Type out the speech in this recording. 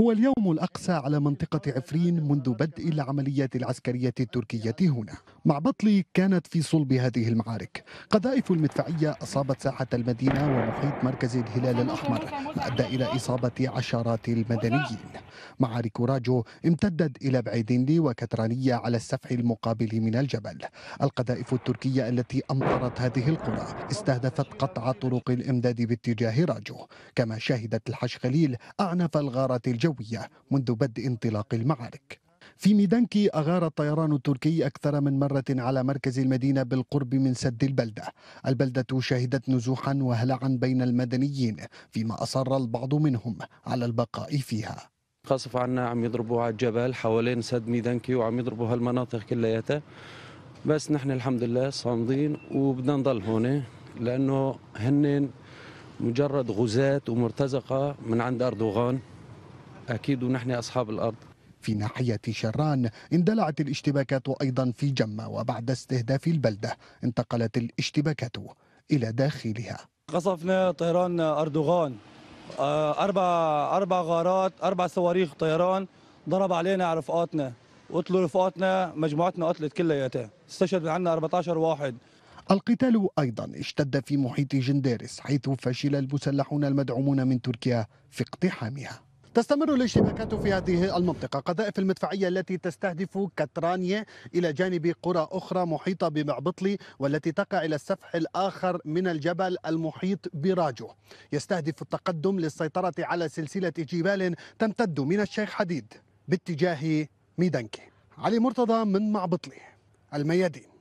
هو اليوم الأقصى على منطقة عفرين منذ بدء العمليات العسكرية التركية هنا مع بطلي كانت في صلب هذه المعارك قذائف المدفعية أصابت ساحة المدينة ومحيط مركز الهلال الأحمر أدى إلى إصابة عشرات المدنيين مع ريكوراجو امتدت إلى بعيدندي وكترانية على السفح المقابل من الجبل القذائف التركية التي أمطرت هذه القرى استهدفت قطع طرق الإمداد باتجاه راجو كما شهدت الحشغليل أعنف الغارات الجوية منذ بدء انطلاق المعارك في ميدانكي أغار الطيران التركي أكثر من مرة على مركز المدينة بالقرب من سد البلدة البلدة شهدت نزوحا وهلعا بين المدنيين فيما أصر البعض منهم على البقاء فيها قصف عنا عم يضربوا على الجبل حوالين سد ميدانكي وعم يضربوا هالمناطق كلياتها بس نحن الحمد لله صامدين وبدنا نضل هون لانه هن مجرد غزاة ومرتزقة من عند أردوغان أكيد ونحن أصحاب الأرض في ناحية شران اندلعت الاشتباكات أيضا في جمة وبعد استهداف البلدة انتقلت الاشتباكات إلى داخلها قصفنا طيران أردوغان آه، اربع اربع غارات اربع صواريخ طيران ضرب علينا رفقاتنا قتلوا رفقاتنا مجموعتنا قتلت كلياتها استشهد عندنا 14 واحد القتال أيضا اشتد في محيط جنديرس حيث فشل المسلحون المدعومون من تركيا في اقتحامها تستمر الاشتباكات في هذه المنطقة قذائف المدفعية التي تستهدف كترانية إلى جانب قرى أخرى محيطة بمعبطلي والتي تقع إلى السفح الآخر من الجبل المحيط براجو يستهدف التقدم للسيطرة على سلسلة جبال تمتد من الشيخ حديد باتجاه ميدانكي علي مرتضى من معبطلي الميادين